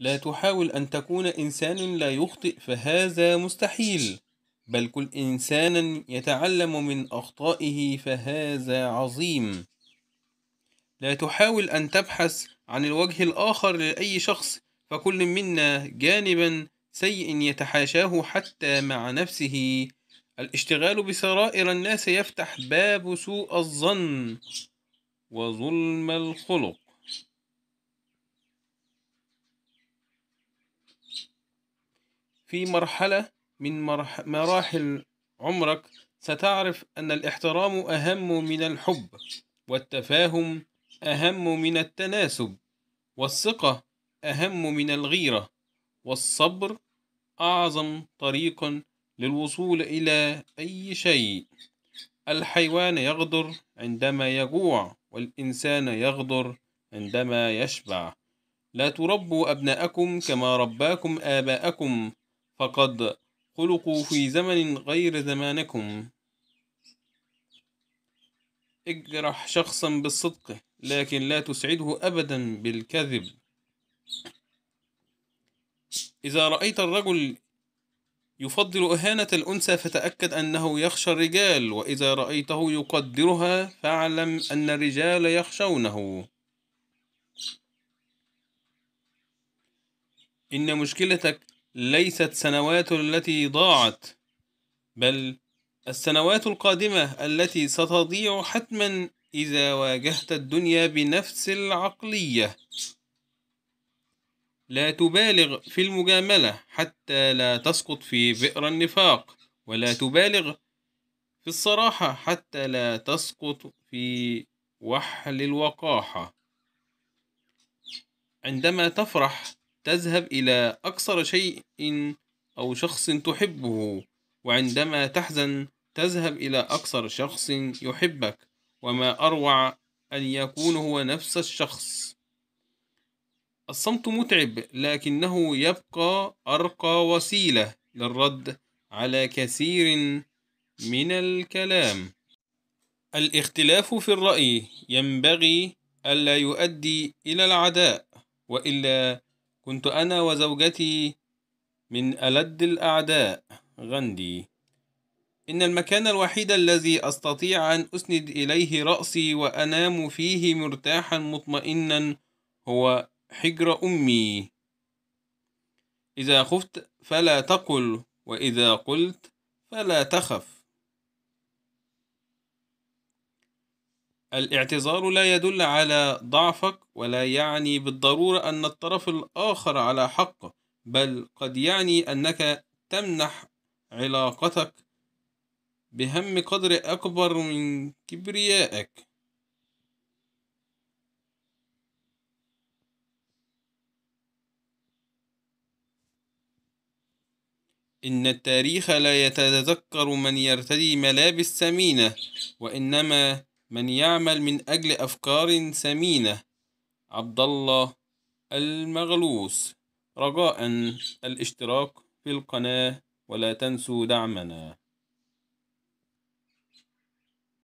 لا تحاول أن تكون إنسان لا يخطئ فهذا مستحيل بل كل إنسان يتعلم من أخطائه فهذا عظيم لا تحاول أن تبحث عن الوجه الآخر لأي شخص فكل منا جانبا سيء يتحاشاه حتى مع نفسه الاشتغال بسرائر الناس يفتح باب سوء الظن وظلم الخلق في مرحلة من مرح مراحل عمرك ستعرف أن الاحترام أهم من الحب والتفاهم أهم من التناسب والثقة أهم من الغيرة والصبر أعظم طريق للوصول إلى أي شيء الحيوان يغدر عندما يجوع والإنسان يغدر عندما يشبع لا تربوا أبناءكم كما رباكم آباءكم فقد خلقوا في زمن غير زمانكم اجرح شخصا بالصدق لكن لا تسعده أبدا بالكذب إذا رأيت الرجل يفضل إهانة الأنثى فتأكد أنه يخشى الرجال وإذا رأيته يقدرها فاعلم أن الرجال يخشونه إن مشكلتك ليست سنوات التي ضاعت بل السنوات القادمة التي ستضيع حتما إذا واجهت الدنيا بنفس العقلية لا تبالغ في المجاملة حتى لا تسقط في بئر النفاق ولا تبالغ في الصراحة حتى لا تسقط في وحل الوقاحة عندما تفرح تذهب إلى أكثر شيء أو شخص تحبه وعندما تحزن تذهب إلى أكثر شخص يحبك وما أروع أن يكون هو نفس الشخص الصمت متعب لكنه يبقى أرقى وسيلة للرد على كثير من الكلام الاختلاف في الرأي ينبغي ألا يؤدي إلى العداء وإلا كنت أنا وزوجتي من ألد الأعداء غاندي إن المكان الوحيد الذي أستطيع أن أسند إليه رأسي وأنام فيه مرتاحا مطمئنا هو حجر أمي إذا خفت فلا تقل وإذا قلت فلا تخف الاعتذار لا يدل على ضعفك ولا يعني بالضرورة أن الطرف الآخر على حق بل قد يعني أنك تمنح علاقتك بهم قدر أكبر من كبريائك إن التاريخ لا يتذكر من يرتدي ملابس ثمينة وإنما من يعمل من أجل أفكار سمينة عبد الله المغلوس رجاء الاشتراك في القناة ولا تنسوا دعمنا